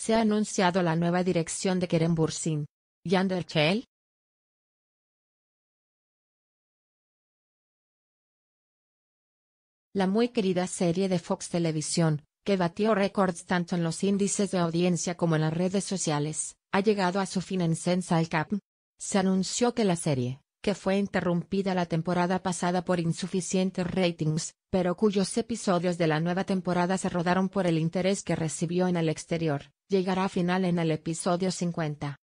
se ha anunciado la nueva dirección de Bursin. Yander Chell? La muy querida serie de Fox Televisión, que batió récords tanto en los índices de audiencia como en las redes sociales, ha llegado a su fin en Sensal Cap. Se anunció que la serie, que fue interrumpida la temporada pasada por insuficientes ratings, pero cuyos episodios de la nueva temporada se rodaron por el interés que recibió en el exterior, llegará a final en el episodio 50.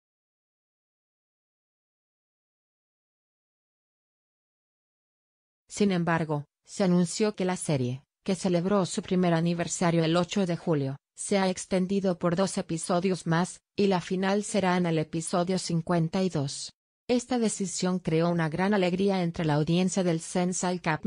Sin embargo, se anunció que la serie, que celebró su primer aniversario el 8 de julio, se ha extendido por dos episodios más, y la final será en el episodio 52. Esta decisión creó una gran alegría entre la audiencia del Sensei Cap,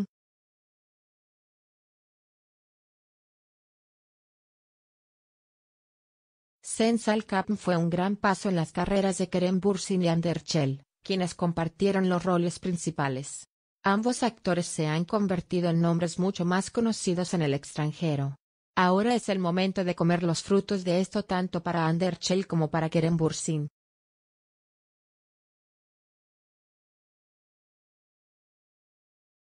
Sensalkamp fue un gran paso en las carreras de Kerem Bursin y Anderchel, quienes compartieron los roles principales. Ambos actores se han convertido en nombres mucho más conocidos en el extranjero. Ahora es el momento de comer los frutos de esto tanto para Anderchel como para Kerem Bursin.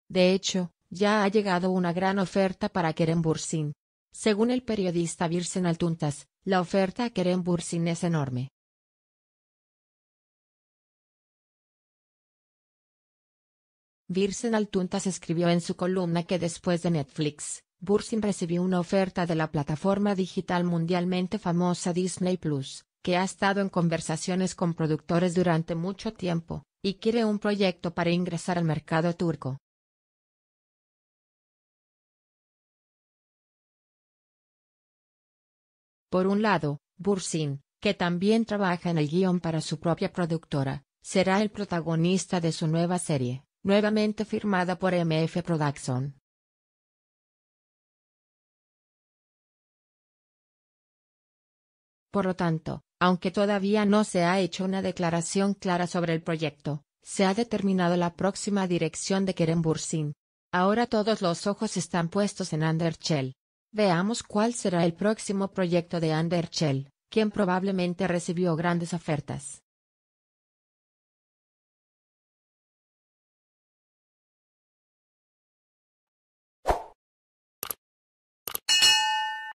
De hecho, ya ha llegado una gran oferta para Kerem Bursin. Según el periodista Virsen Altuntas, la oferta a Bursin es enorme. Virsen Altuntas escribió en su columna que después de Netflix, Bursin recibió una oferta de la plataforma digital mundialmente famosa Disney Plus, que ha estado en conversaciones con productores durante mucho tiempo, y quiere un proyecto para ingresar al mercado turco. Por un lado, Bursin, que también trabaja en el guión para su propia productora, será el protagonista de su nueva serie, nuevamente firmada por MF Production. Por lo tanto, aunque todavía no se ha hecho una declaración clara sobre el proyecto, se ha determinado la próxima dirección de Keren Bursin. Ahora todos los ojos están puestos en Underchell. Veamos cuál será el próximo proyecto de Anderchel, quien probablemente recibió grandes ofertas.